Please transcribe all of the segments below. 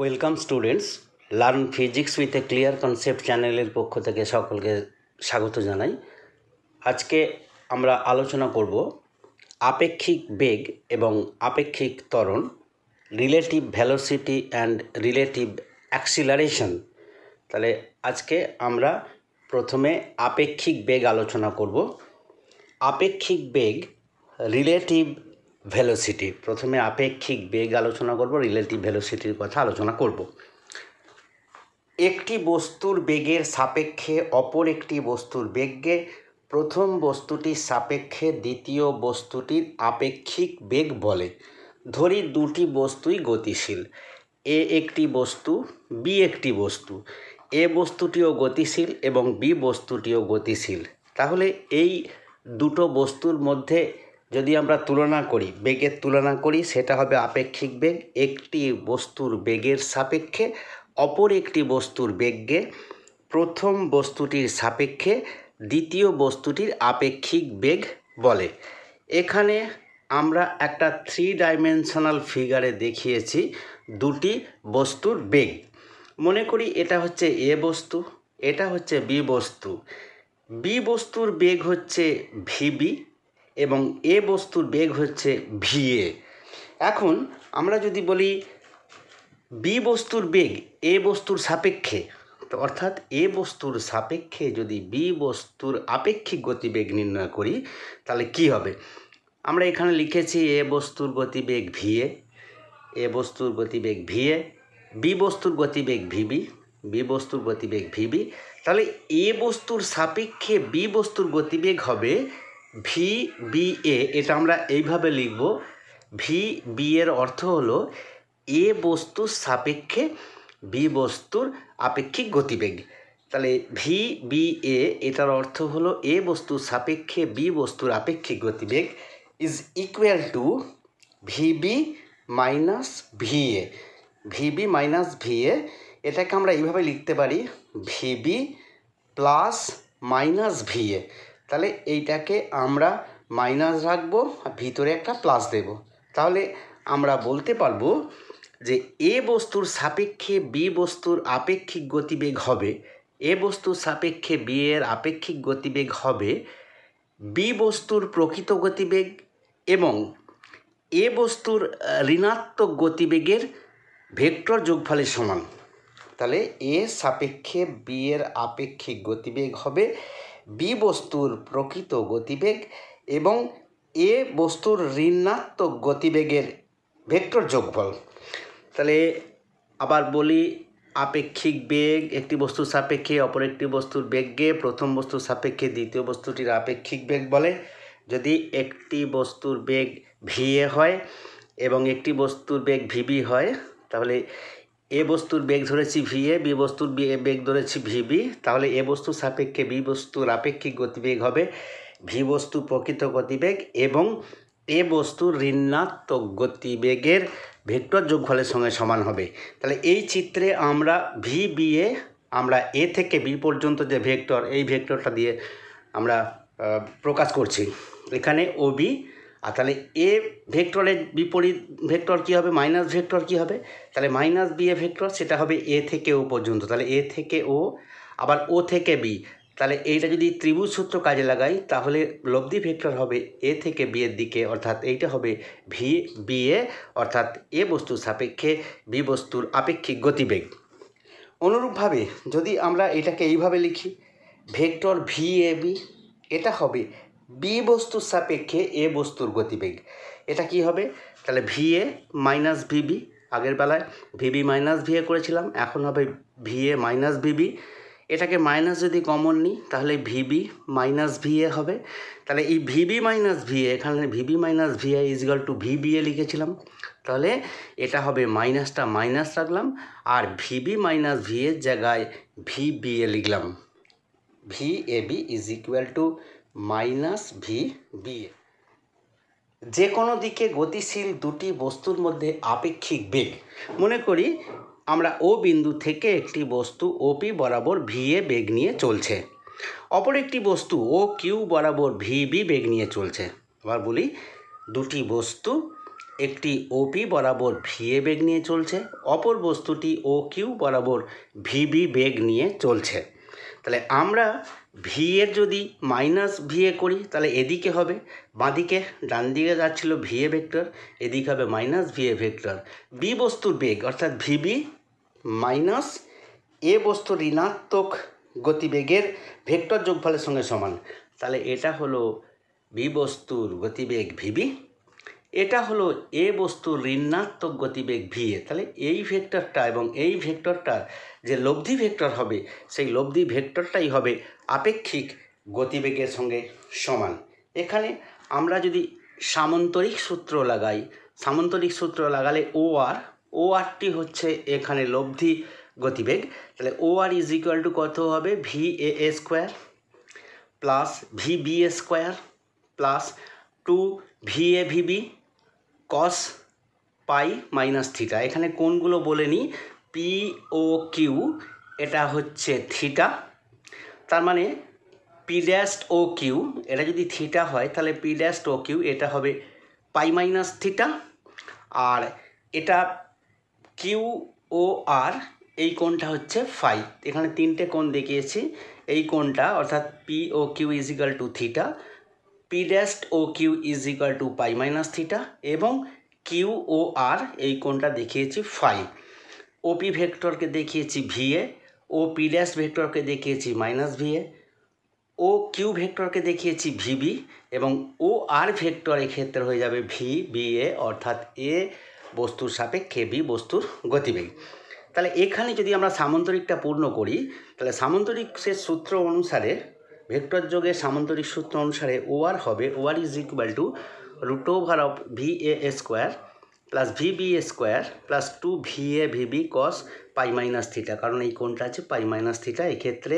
welcome students learn physics with a clear concept চ্যানেলের পক্ষ থেকে সকলকে স্বাগত জানাই আজকে আমরা আলোচনা করব আপেক্ষিক বেগ এবং আপেক্ষিক ত্বরণ relative velocity and relative acceleration তাহলে আজকে আমরা প্রথমে আপেক্ষিক বেগ আলোচনা করব আপেক্ষিক বেগ রিলেটিভ ভেলোসিটি প্রথমে আপেক্ষিক বেগ আলোচনা করব রিলেটিভ ভেলোসিটির কথা আলোচনা করব একটি বস্তুর বেগের সাপেক্ষে অপর একটি বস্তুর বেগকে প্রথম বস্তুটির সাপেক্ষে দ্বিতীয় বস্তুটির আপেক্ষিক বেগ বলে ধরি দুটি বস্তুই গতিশীল এ একটি বস্তু বি একটি বস্তু এ বস্তুটিও গতিশীল এবং বি বস্তুটিও গতিশীল তাহলে এই দুটো বস্তুর মধ্যে যদি আমরা তুলনা করি বেগের তুলনা করি সেটা হবে আপেক্ষিক বেগ একটি বস্তুর বেগের সাপেক্ষে অপর একটি বস্তুর বেগকে প্রথম বস্তুটির সাপেক্ষে দ্বিতীয় বস্তুটির আপেক্ষিক বেগ বলে এখানে আমরা একটা থ্রি ডাইমেনশনাল ফিগারে দেখিয়েছি দুটি বস্তুর বেগ মনে করি এটা হচ্ছে এ বস্তু এটা হচ্ছে বি বস্তু বি বস্তুর বেগ হচ্ছে ভিবি এবং এ বস্তুর বেগ হচ্ছে ভিএ এখন আমরা যদি বলি বি বস্তুর বেগ এ বস্তুর সাপেক্ষে তো অর্থাৎ এ বস্তুর সাপেক্ষে যদি বি বস্তুর আপেক্ষিক গতিবেগ নির্ণয় করি তাহলে কি হবে আমরা এখানে লিখেছি এ বস্তুর গতিবেগ ভিএ এ বস্তুর গতিবেগ ভিএ বি বস্তুর গতিবেগ ভিবি বি বস্তুর গতিবেগ ভিবি তাহলে এ বস্তুর সাপেক্ষে বি বস্তুর গতিবেগ হবে ভি বি এ এটা আমরা এইভাবে লিখব ভি বি এর অর্থ হলো এ বস্তুর সাপেক্ষে বি বস্তুর আপেক্ষিক গতিবেগ তাহলে ভি বি এ এটার অর্থ হলো এ বস্তুর সাপেক্ষে বি বস্তুর আপেক্ষিক গতিবেগ is equal to V B minus V A V B minus V A এটাকে আমরা এইভাবে লিখতে পারি V B plus minus V A তাহলে এইটাকে আমরা মাইনাস রাখবো আর ভিতরে একটা প্লাস দেব তাহলে আমরা বলতে পারবো যে এ বস্তুর সাপেক্ষে বি বস্তুর আপেক্ষিক গতিবেগ হবে এ বস্তুর সাপেক্ষে বি এর আপেক্ষিক গতিবেগ হবে বি বস্তুর প্রকৃত গতিবেগ এবং এ বস্তুর ঋণাত্মক গতিবেগের ভেক্টর যোগফলের সমান তাহলে এ সাপেক্ষে বি এর আপেক্ষিক গতিবেগ হবে বি বস্তুর প্রকৃত গতিবেগ এবং এ বস্তুর ঋণাত্মক গতিবেগের ভেক্টর যোগফল তাহলে আবার বলি আপেক্ষিক বেগ একটি বস্তুর সাপেক্ষে অপর একটি বস্তুর বেগকে প্রথম বস্তুর সাপেক্ষে দ্বিতীয় বস্তুটির আপেক্ষিক বেগ বলে যদি একটি বস্তুর বেগ ভি এ হয় এবং একটি বস্তুর বেগ ভিবি হয় তাহলে এ বস্তুর বেগ ধরেছি ভি এ বি বস্তুর বেগ ধরেছি ভি বি তাহলে এ বস্তুর সাপেক্ষে বি বস্তুর আপেক্ষিক গতিবেগ হবে ভি বস্তু প্রকৃত গতিবেগ এবং এ বস্তু ঋণাত্মক গতিবেগের ভেক্টর যোগফলের সঙ্গে সমান হবে তাহলে এই চিত্রে আমরা ভি বি এ আমরা এ থেকে বি পর্যন্ত যে ভেক্টর এই ভেক্টরটা দিয়ে আমরা প্রকাশ করছি এখানে ও বি আর তাহলে এ ভেক্টরের বিপরীত ভেক্টর কী হবে মাইনাস ভেক্টর কী হবে তাহলে মাইনাস বি এ ভেক্টর সেটা হবে এ থেকে ও পর্যন্ত তাহলে এ থেকে ও আবার ও থেকে বি তাহলে এইটা যদি ত্রিভুজ সূত্র কাজে লাগাই তাহলে লব্ধি ভেক্টর হবে এ থেকে বি এর দিকে অর্থাৎ এইটা হবে ভি বি এ অর্থাৎ এ বস্তুর সাপেক্ষে বি বস্তুর আপেক্ষিক গতিবেগ অনুরূপভাবে যদি আমরা এটাকে এইভাবে লিখি ভেক্টর ভি এ বি এটা হবে বি বস্তুর সাপেক্ষে এ বস্তুর গতিবেগ এটা কি হবে তাহলে ভি এ মাইনাস ভিবি আগের বেলায় ভিবি মাইনাস ভি এ করেছিলাম এখন হবে ভি এ মাইনাস ভিবি এটাকে মাইনাস যদি কমন নিই তাহলে ভিবি মাইনাস ভি এ হবে তাহলে এই ভিবি মাইনাস ভি এ এখানে V B minus V A is equal to V B A লিখেছিলাম তাহলে এটা হবে মাইনাসটা মাইনাস রাখলাম আর ভিবি মাইনাস ভি এর জায়গায় ভিবি এ লিখলাম V A B is equal to minus V B A যে কোনো দিকে গতিশীল দুটি বস্তুর মধ্যে আপেক্ষিক বেগ মনে করি আমরা ও বিন্দু থেকে একটি বস্তু ওপি বরাবর ভিএ বেগ নিয়ে চলছে অপর একটি বস্তু ও কিউ বরাবর ভি বি বেগ নিয়ে চলছে আবার বলি দুটি বস্তু একটি ওপি বরাবর ভিএ বেগ নিয়ে চলছে অপর বস্তুটি ও কিউ বরাবর ভিবি বেগ নিয়ে চলছে তাহলে আমরা ভি এর যদি মাইনাস ভি এ করি তাহলে এদিকে হবে বাঁদিকে ডান দিকে যাচ্ছিলো ভি এ ভেক্টর এদিকে হবে minus V A vector B বস্তুর বেগ অর্থাৎ ভিবি মাইনাস এ বস্তুর ঋণাত্মক গতিবেগের ভেক্টর যোগফলের সঙ্গে সমান তাহলে এটা হলো বি বস্তুর গতিবেগ ভিবি এটা হলো এ বস্তুর ঋণাত্মক গতিবেগ ভিএ তাহলে এই ভেক্টরটা এবং এই ভেক্টরটার যে লব্ধি ভেক্টর হবে সেই লব্ধি ভেক্টরটাই হবে আপেক্ষিক গতিবেগের সঙ্গে সমান এখানে আমরা যদি সামন্তরিক সূত্র লাগাই সামন্তরিক সূত্র লাগালে ও আর ও আরটি হচ্ছে এখানে লব্ধি গতিবেগ তাহলে O R is equal to কত হবে V A A square plus V B A square plus two V A V B cos pi minus theta এখানে কোনগুলো বলে নিই পি ও কিউ এটা হচ্ছে থিটা তার মানে পিড্যাস্ট ও কিউ এটা যদি থিটা হয় তাহলে পি ও কিউ এটা হবে পাই মাইনাস থিটা আর এটা কিউ ও আর এই কোণটা হচ্ছে ফাই এখানে তিনটে কোণ দেখিয়েছি এই কোণটা অর্থাৎ P O Q is equal to theta P dash O Q is equal to pi minus theta এবং কিউ ও আর এই কোনটা দেখিয়েছি ফাই ওপি ভেক্টরকে দেখিয়েছি ভিএ ও পি ড্যাশ ভেক্টরকে দেখিয়েছি মাইনাস ভিএ ও কিউ ভেক্টরকে দেখিয়েছি ভিবি এবং ও আর ভেক্টর ক্ষেত্রে হয়ে যাবে ভি বি এ অর্থাৎ এ বস্তুর সাপেক্ষে বি বস্তুর গতিবেগ তাহলে এখানে যদি আমরা সামান্তরিকটা পূর্ণ করি তাহলে সামান্তরিক সে সূত্র অনুসারে ভেক্টর যোগের সামান্তরিক সূত্র অনুসারে ওয়ার হবে O R is equal to root over of V A square plus V B A square plus two V A V B cos pi minus theta কারণ এই কোণটা আছে পাই মাইনাস থিটা এক্ষেত্রে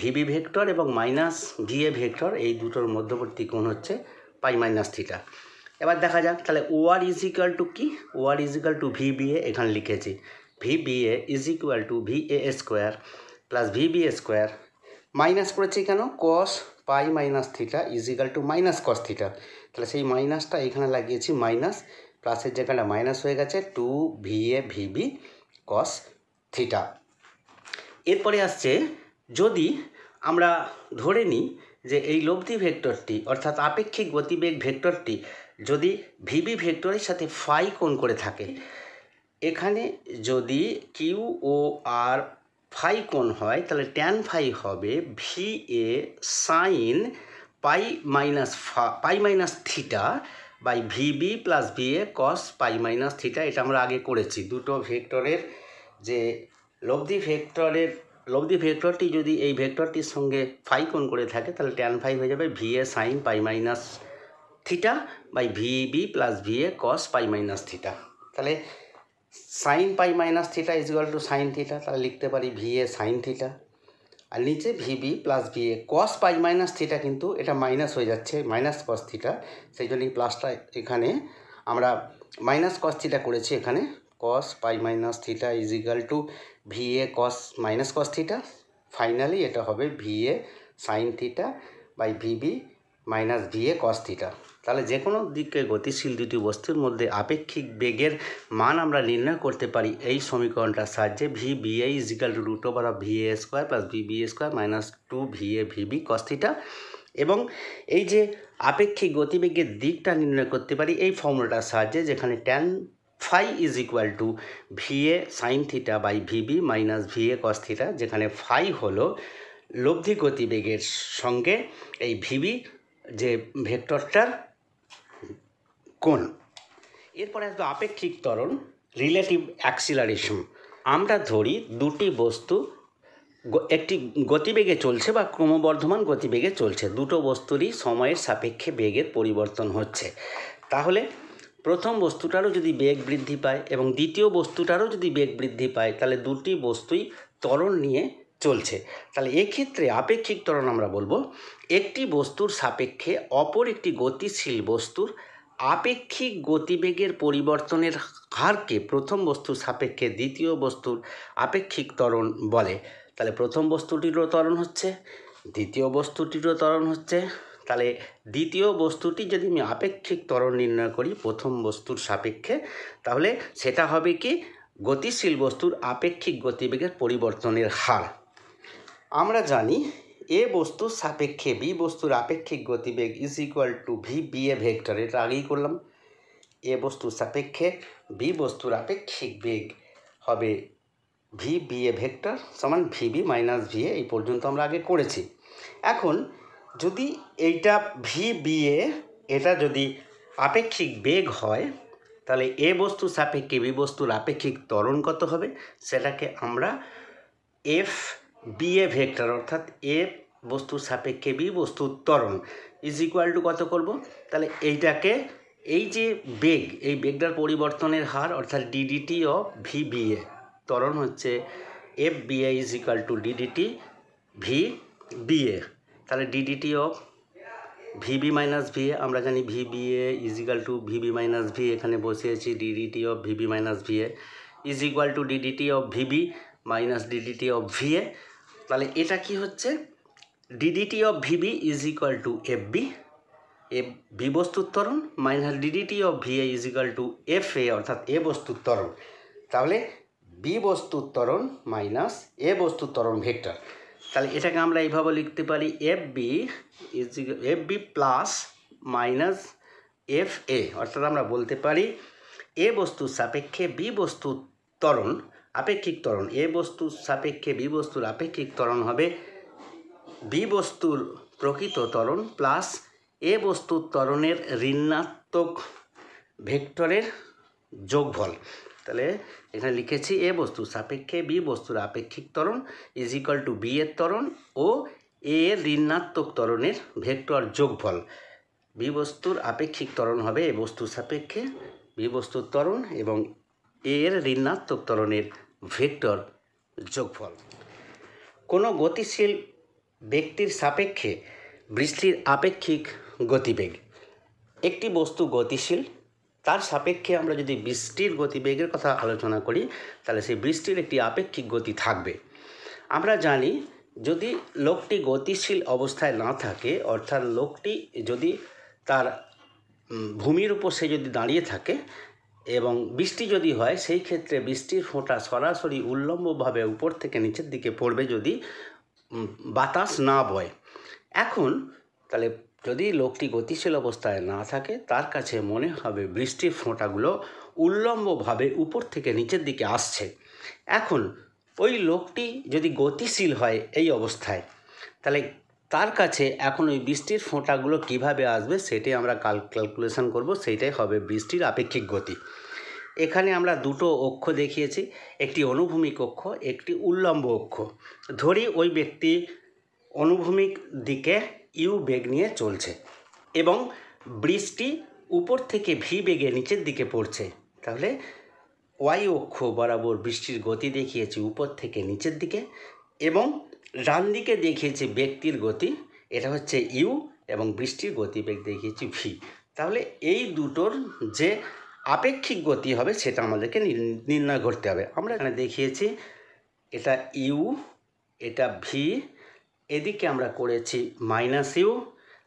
ভিবি ভেক্টর এবং মাইনাস ভি এ ভেক্টর এই দুটোর মধ্যবর্তী কোণ হচ্ছে পাই মাইনাস থিটা এবার দেখা যাক তাহলে ওয়ার ইজ ইকুয়াল টু কি O R is equal to V B A এখানে লিখেছি V B A is equal to V A square plus V B square minus করেছি কেন cos pi minus theta is equal to minus cos theta তাহলে সেই মাইনাসটা এখানে লাগিয়েছি মাইনাস প্লাসের জায়গাটা মাইনাস হয়ে গেছে two V A V B cos theta এরপরে আসছে যদি আমরা ধরে নিই যে এই লব্ধি ভেক্টরটি অর্থাৎ আপেক্ষিক গতিবেগ ভেক্টরটি যদি ভিবি ভেক্টরের সাথে ফাই কোণ করে থাকে এখানে যদি কিউ ও আর ফাই কোণ হয় তাহলে ট্যান ফাই হবে V A sine pi minus phi pi minus theta by V B plus V A cos pi minus theta এটা আমরা আগে করেছি দুটো ভেক্টরের যে লব্ধি ভেক্টরের লব্ধি ভেক্টরটি যদি এই ভেক্টরটির সঙ্গে ফাই কোণ করে থাকে তাহলে ট্যান ফাই হয়ে যাবে V A sine pi minus theta by V B plus V A cos pi minus theta তাহলে sine pi minus theta is equal to sine theta তাহলে লিখতে পারি ভি এ সাইন থিটা আর নিচে V B plus V A cos pi minus theta কিন্তু এটা minus হয়ে যাচ্ছে মাইনাস কস থিটা সেই জন্য এই প্লাসটা এখানে আমরা মাইনাস কস থিটা করেছি এখানে cos pi minus theta is equal to V A cos minus cos theta finally এটা হবে V A sine theta by V B minus V A cos theta তাহলে যে কোনো দিকে গতিশীল দুটি বস্তুর মধ্যে আপেক্ষিক বেগের মান আমরা নির্ণয় করতে পারি এই সমীকরণটার সাহায্যে V B A is equal to root over of V A square plus V B A square minus two V A V B cos theta এবং এই যে আপেক্ষিক গতিবেগের দিকটা নির্ণয় করতে পারি এই ফর্মুলাটার সাহায্যে যেখানে tan phi is equal to A sine theta by V B minus V cos theta যেখানে ফাই হলো লব্ধি গতিবেগের সঙ্গে এই ভিবি যে ভেক্টরটার কোন এরপরে আসবে আপেক্ষিক ত্বরণ রিলেটিভ অ্যাক্সিলারেশন আমরা ধরি দুটি বস্তু একটি গতিবেগে চলছে বা ক্রমবর্ধমান গতিবেগে চলছে দুটো বস্তুরই সময়ের সাপেক্ষে বেগের পরিবর্তন হচ্ছে তাহলে প্রথম বস্তুটারও যদি বেগ বৃদ্ধি পায় এবং দ্বিতীয় বস্তুটারও যদি বেগ বৃদ্ধি পায় তাহলে দুটি বস্তুই ত্বরণ নিয়ে চলছে তাহলে এক্ষেত্রে আপেক্ষিক ত্বরণ আমরা বলবো একটি বস্তুর সাপেক্ষে অপর একটি গতিশীল বস্তুর আপেক্ষিক গতিবেগের পরিবর্তনের হারকে প্রথম বস্তুর সাপেক্ষে দ্বিতীয় বস্তুর আপেক্ষিক ত্বরণ বলে তাহলে প্রথম বস্তুটিরও ত্বরণ হচ্ছে দ্বিতীয় বস্তুটিরও ত্বরণ হচ্ছে তাহলে দ্বিতীয় বস্তুটি যদি আমি আপেক্ষিক ত্বরণ নির্ণয় করি প্রথম বস্তুর সাপেক্ষে তাহলে সেটা হবে কি গতিশীল বস্তুর আপেক্ষিক গতিবেগের পরিবর্তনের হার আমরা জানি এ বস্তুর সাপেক্ষে বি বস্তুর আপেক্ষিক গতিবেগ is equal to V B A vector এটা আগেই করলাম এ বস্তুর সাপেক্ষে বি বস্তুর আপেক্ষিক বেগ হবে ভি বি এ ভেক্টর সমান V B minus V A এই পর্যন্ত আমরা আগে করেছি এখন যদি এইটা ভি বি এ এটা যদি আপেক্ষিক বেগ হয় তাহলে এ বস্তু সাপেক্ষে বি বস্তুর আপেক্ষিক ত্বরণ কত হবে সেটাকে আমরা এফ বিএ ভেক্টর অর্থাৎ এ বস্তুর সাপেক্ষে বি বস্তুর ত্বরণ ইজ ইকুয়াল টু কত করব তাহলে এইটাকে এই যে বেগ এই বেগটার পরিবর্তনের হার অর্থাৎ ডিডিটি অফ ভি বিএ ত্বরণ হচ্ছে F BA is equal to DDT V BA তাহলে DDT of B minus V A আমরা জানি B A is equal to V B minus V এখানে বসিয়েছি DDT of B minus V A is equal to DDT of B minus DDT of V A তাহলে এটা কি হচ্ছে DDT of VB is equal to F B A B বস্তুর ত্বরণ minus DDT of V A is equal to F A অর্থাৎ A বস্তুর তরণ তাহলে বি বস্তুর মাইনাস এ বস্তুর তরণ ভেক্টর তাহলে এটাকে আমরা এইভাবে লিখতে পারি F B is F B plus minus F A অর্থাৎ আমরা বলতে পারি এ বস্তুর সাপেক্ষে বি বস্তুর তরণ আপেক্ষিক ত্বরণ এ বস্তুর সাপেক্ষে বি বস্তুর আপেক্ষিক ত্বরণ হবে বি বস্তুর প্রকৃত ত্বরণ প্লাস এ বস্তুর ত্বরণের ঋণাত্মক ভেক্টরের যোগফল তাহলে এখানে লিখেছি এ বস্তু সাপেক্ষে বি বস্তুর আপেক্ষিক ত্বরণ ইজ ইকাল টু বি এর ত্বরণ ও এ ঋণাত্মক ত্বরণের ভেক্টর যোগফল বি বস্তুর আপেক্ষিক ত্বরণ হবে এ বস্তুর সাপেক্ষে বি বস্তুর ত্বরণ এবং এর ঋণাত্মক ত্বরণের ভেক্টর যোগফল কোনো গতিশীল ব্যক্তির সাপেক্ষে বৃষ্টির আপেক্ষিক গতিবেগ একটি বস্তু গতিশীল তার সাপেক্ষে আমরা যদি বৃষ্টির গতিবেগের কথা আলোচনা করি তাহলে সেই বৃষ্টির একটি আপেক্ষিক গতি থাকবে আমরা জানি যদি লোকটি গতিশীল অবস্থায় না থাকে অর্থাৎ লোকটি যদি তার ভূমির উপর সে যদি দাঁড়িয়ে থাকে এবং বৃষ্টি যদি হয় সেই ক্ষেত্রে বৃষ্টির ফোঁটা সরাসরি উল্লম্বভাবে উপর থেকে নিচের দিকে পড়বে যদি বাতাস না বয় এখন তাহলে যদি লোকটি গতিশীল অবস্থায় না থাকে তার কাছে মনে হবে বৃষ্টির ফোঁটাগুলো উল্লম্বভাবে উপর থেকে নিচের দিকে আসছে এখন ওই লোকটি যদি গতিশীল হয় এই অবস্থায় তাহলে তার কাছে এখন ওই বৃষ্টির ফোঁটাগুলো কিভাবে আসবে সেটাই আমরা কাল ক্যালকুলেশন করবো সেইটাই হবে বৃষ্টির আপেক্ষিক গতি এখানে আমরা দুটো অক্ষ দেখিয়েছি একটি অনুভূমিক অক্ষ একটি উল্লম্ব অক্ষ ধরি ওই ব্যক্তি অনুভূমিক দিকে ইউ বেগ নিয়ে চলছে এবং বৃষ্টি উপর থেকে ভি বেগে নিচের দিকে পড়ছে তাহলে ওয়াই অক্ষ বরাবর বৃষ্টির গতি দেখিয়েছি উপর থেকে নিচের দিকে এবং ডান দিকে দেখিয়েছি ব্যক্তির গতি এটা হচ্ছে ইউ এবং বৃষ্টির গতিবেগ দেখিয়েছি ভি তাহলে এই দুটোর যে আপেক্ষিক গতি হবে সেটা আমাদেরকে নির্ণয় করতে হবে আমরা এখানে দেখিয়েছি এটা ইউ এটা ভি এদিকে আমরা করেছি মাইনাস ইউ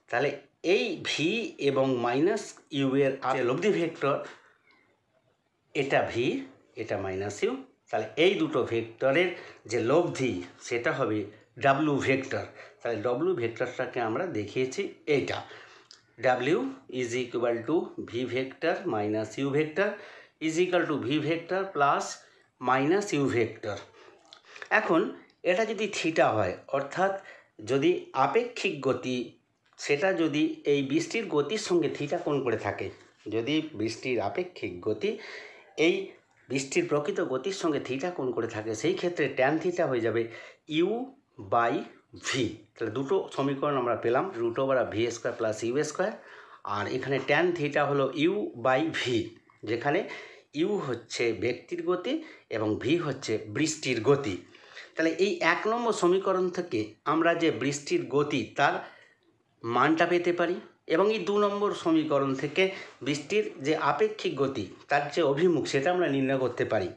তাহলে এই ভি এবং মাইনাস ইউ এর লব্ধি ভেক্টর এটা ভি এটা মাইনাস ইউ তাহলে এই দুটো ভেক্টরের যে লব্ধি সেটা হবে ডাব্লিউ ভেক্টর তাহলে ডব্লিউ ভেক্টরটাকে আমরা দেখিয়েছি এইটা W is equal to V vector minus U vector is equal to V vector plus minus U vector এখন এটা যদি থিটা হয় অর্থাৎ যদি আপেক্ষিক গতি সেটা যদি এই বৃষ্টির গতির সঙ্গে থিটা কোণ করে থাকে যদি বৃষ্টির আপেক্ষিক গতি এই বৃষ্টির প্রকৃত গতির সঙ্গে থিটা কোণ করে থাকে সেই ক্ষেত্রে ট্যান থিটা হয়ে যাবে ইউ বাই ভি তাহলে দুটো সমীকরণ আমরা পেলাম root over V square plus U square আর এখানে ট্যান থিটা হলো ইউ বাই ভি যেখানে ইউ হচ্ছে ব্যক্তির গতি এবং ভি হচ্ছে বৃষ্টির গতি তাহলে এই এক নম্বর সমীকরণ থেকে আমরা যে বৃষ্টির গতি তার মানটা পেতে পারি এবং এই দু নম্বর সমীকরণ থেকে বৃষ্টির যে আপেক্ষিক গতি তার যে অভিমুখ সেটা আমরা নির্ণয় করতে পারি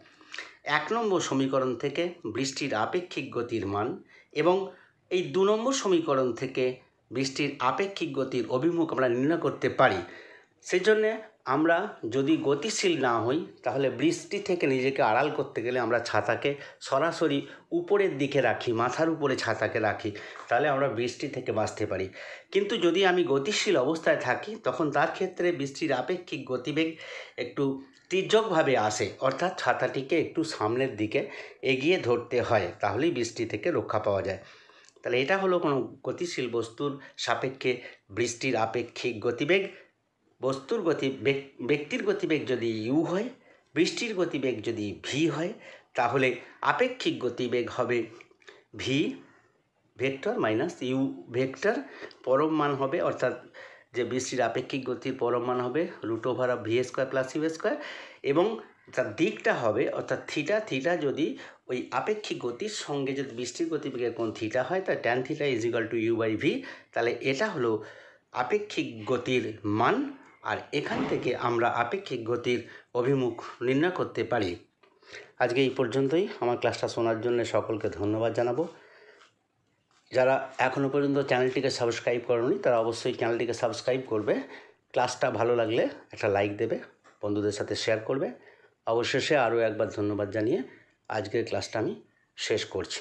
এক নম্বর সমীকরণ থেকে বৃষ্টির আপেক্ষিক গতির মান এবং এই দু নম্বর সমীকরণ থেকে বৃষ্টির আপেক্ষিক গতির অভিমুখ আমরা নির্ণয় করতে পারি সেই জন্যে আমরা যদি গতিশীল না হই তাহলে বৃষ্টি থেকে নিজেকে আড়াল করতে গেলে আমরা ছাতাকে সরাসরি উপরের দিকে রাখি মাথার উপরে ছাতাকে রাখি তাহলে আমরা বৃষ্টি থেকে বাঁচতে পারি কিন্তু যদি আমি গতিশীল অবস্থায় থাকি তখন তার ক্ষেত্রে বৃষ্টির আপেক্ষিক গতিবেগ একটু তির্যকভাবে আসে অর্থাৎ ছাতাটিকে একটু সামনের দিকে এগিয়ে ধরতে হয় তাহলেই বৃষ্টি থেকে রক্ষা পাওয়া যায় তাহলে এটা হলো কোনো গতিশীল বস্তুর সাপেক্ষে বৃষ্টির আপেক্ষিক গতিবেগ বস্তুর গতি ব্যক্তির গতিবেগ যদি ইউ হয় বৃষ্টির গতিবেগ যদি ভি হয় তাহলে আপেক্ষিক গতিবেগ হবে V vector minus U vector পরম মান হবে অর্থাৎ যে বৃষ্টির আপেক্ষিক গতির পরম মান হবে root over of V square plus U square এবং তার দিকটা হবে অর্থাৎ থিটা থিটা যদি ওই আপেক্ষিক গতির সঙ্গে যদি বৃষ্টির গতিবেগের কোন থিটা হয় তা tan theta is equal to U by V তাহলে এটা হলো আপেক্ষিক গতির মান আর এখান থেকে আমরা আপেক্ষিক গতির অভিমুখ নির্ণয় করতে পারি আজকে এই পর্যন্তই আমার ক্লাসটা শোনার জন্য সকলকে ধন্যবাদ জানাবো যারা এখনও পর্যন্ত চ্যানেলটিকে সাবস্ক্রাইব করেনি তারা অবশ্যই চ্যানেলটিকে সাবস্ক্রাইব করবে ক্লাসটা ভালো লাগলে একটা লাইক দেবে বন্ধুদের সাথে শেয়ার করবে অবশেষে আরও একবার ধন্যবাদ জানিয়ে আজকের ক্লাসটা আমি শেষ করছি